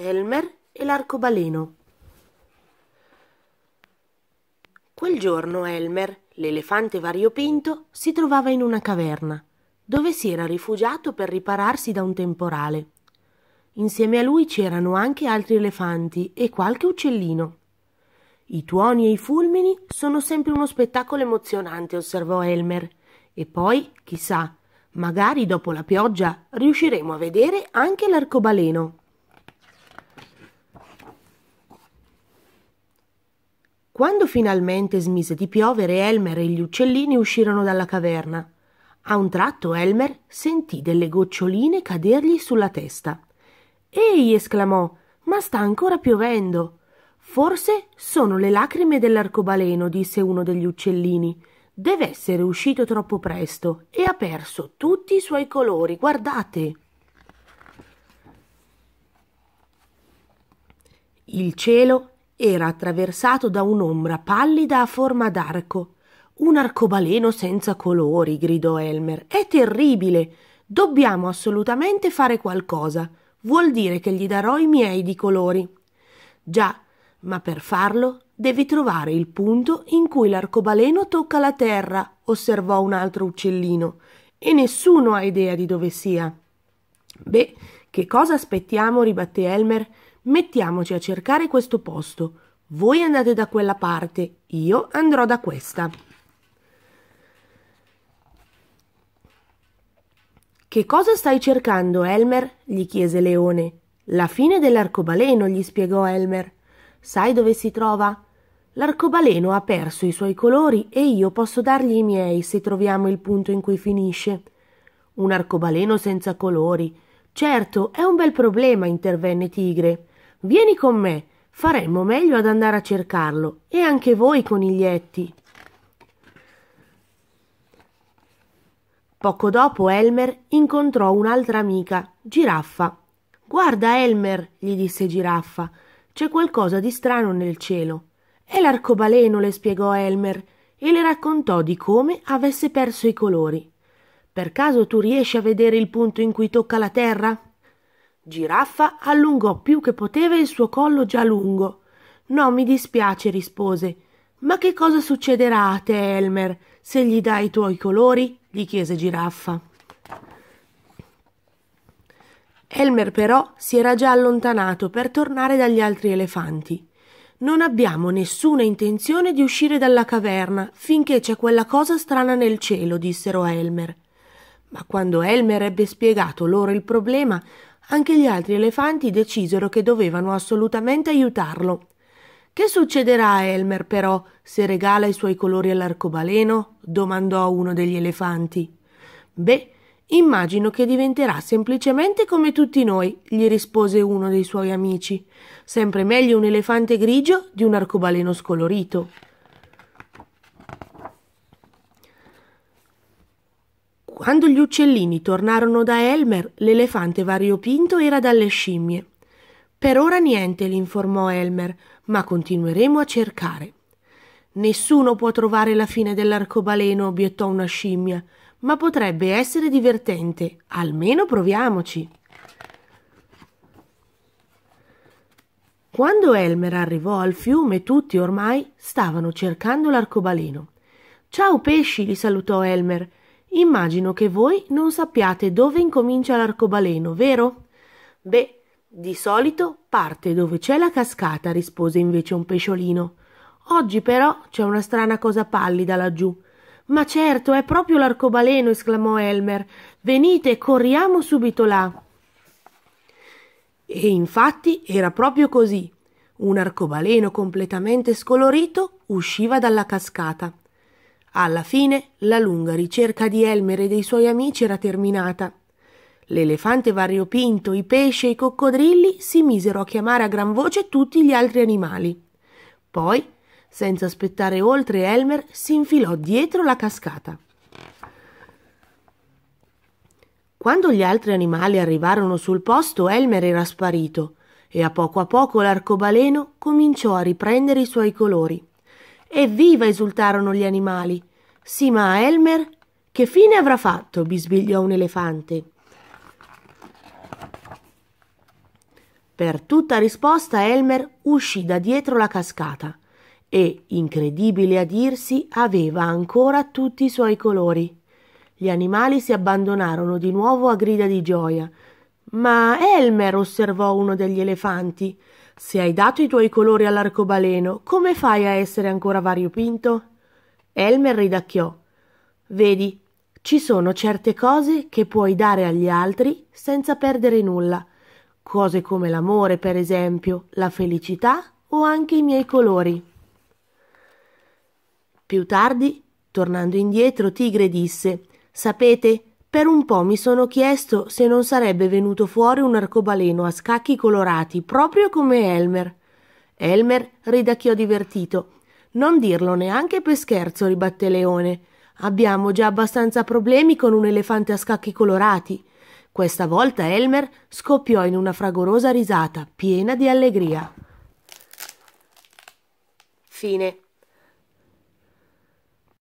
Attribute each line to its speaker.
Speaker 1: Elmer e l'arcobaleno. Quel giorno Elmer, l'elefante variopinto, si trovava in una caverna, dove si era rifugiato per ripararsi da un temporale. Insieme a lui c'erano anche altri elefanti e qualche uccellino. I tuoni e i fulmini sono sempre uno spettacolo emozionante, osservò Elmer. E poi, chissà, magari dopo la pioggia riusciremo a vedere anche l'arcobaleno. Quando finalmente smise di piovere, Elmer e gli uccellini uscirono dalla caverna. A un tratto Elmer sentì delle goccioline cadergli sulla testa. Ehi! esclamò, ma sta ancora piovendo. Forse sono le lacrime dell'arcobaleno, disse uno degli uccellini. Deve essere uscito troppo presto e ha perso tutti i suoi colori. Guardate. Il cielo era attraversato da un'ombra pallida a forma d'arco. Un arcobaleno senza colori, gridò Elmer. È terribile. Dobbiamo assolutamente fare qualcosa. Vuol dire che gli darò i miei di colori. Già, ma per farlo devi trovare il punto in cui l'arcobaleno tocca la terra, osservò un altro uccellino, e nessuno ha idea di dove sia. Beh, che cosa aspettiamo? ribatté Elmer. Mettiamoci a cercare questo posto. Voi andate da quella parte, io andrò da questa. Che cosa stai cercando, Elmer? gli chiese Leone. La fine dell'arcobaleno, gli spiegò Elmer. Sai dove si trova? L'arcobaleno ha perso i suoi colori e io posso dargli i miei se troviamo il punto in cui finisce. Un arcobaleno senza colori. Certo, è un bel problema, intervenne Tigre. Vieni con me, faremmo meglio ad andare a cercarlo, e anche voi, coniglietti. Poco dopo Elmer incontrò un'altra amica, Giraffa. Guarda, Elmer, gli disse Giraffa, c'è qualcosa di strano nel cielo. È l'arcobaleno, le spiegò Elmer, e le raccontò di come avesse perso i colori. Per caso tu riesci a vedere il punto in cui tocca la terra? Giraffa allungò più che poteva il suo collo già lungo. No, mi dispiace, rispose. Ma che cosa succederà a te, Elmer, se gli dai i tuoi colori? gli chiese Giraffa. Elmer però si era già allontanato per tornare dagli altri elefanti. Non abbiamo nessuna intenzione di uscire dalla caverna finché c'è quella cosa strana nel cielo, dissero a Elmer. Ma quando Elmer ebbe spiegato loro il problema, anche gli altri elefanti decisero che dovevano assolutamente aiutarlo. Che succederà a Elmer però se regala i suoi colori all'arcobaleno? domandò uno degli elefanti. Beh, Immagino che diventerà semplicemente come tutti noi, gli rispose uno dei suoi amici. Sempre meglio un elefante grigio di un arcobaleno scolorito. Quando gli uccellini tornarono da Elmer, l'elefante variopinto era dalle scimmie. Per ora niente, li informò Elmer, ma continueremo a cercare. Nessuno può trovare la fine dell'arcobaleno, obiettò una scimmia, ma potrebbe essere divertente. Almeno proviamoci. Quando Elmer arrivò al fiume, tutti ormai stavano cercando l'arcobaleno. Ciao pesci, li salutò Elmer. Immagino che voi non sappiate dove incomincia l'arcobaleno, vero? Beh, di solito parte dove c'è la cascata, rispose invece un pesciolino. Oggi però c'è una strana cosa pallida laggiù. Ma certo, è proprio l'arcobaleno, esclamò Elmer. Venite, corriamo subito là. E infatti era proprio così. Un arcobaleno completamente scolorito usciva dalla cascata. Alla fine la lunga ricerca di Elmer e dei suoi amici era terminata. L'elefante variopinto, i pesci e i coccodrilli si misero a chiamare a gran voce tutti gli altri animali. Poi, senza aspettare oltre, Elmer si infilò dietro la cascata. Quando gli altri animali arrivarono sul posto, Elmer era sparito e a poco a poco l'arcobaleno cominciò a riprendere i suoi colori. Evviva esultarono gli animali. Sì, ma Elmer? Che fine avrà fatto? bisbigliò un elefante. Per tutta risposta Elmer uscì da dietro la cascata e, incredibile a dirsi, aveva ancora tutti i suoi colori. Gli animali si abbandonarono di nuovo a grida di gioia. Ma Elmer, osservò uno degli elefanti, se hai dato i tuoi colori all'arcobaleno, come fai a essere ancora variopinto? Elmer ridacchiò. Vedi, ci sono certe cose che puoi dare agli altri senza perdere nulla. Cose come l'amore, per esempio, la felicità o anche i miei colori. Più tardi, tornando indietro, Tigre disse Sapete, per un po' mi sono chiesto se non sarebbe venuto fuori un arcobaleno a scacchi colorati, proprio come Elmer. Elmer ridacchiò divertito. Non dirlo neanche per scherzo, ribatté Leone. Abbiamo già abbastanza problemi con un elefante a scacchi colorati. Questa volta Elmer scoppiò in una fragorosa risata piena di allegria. Fine.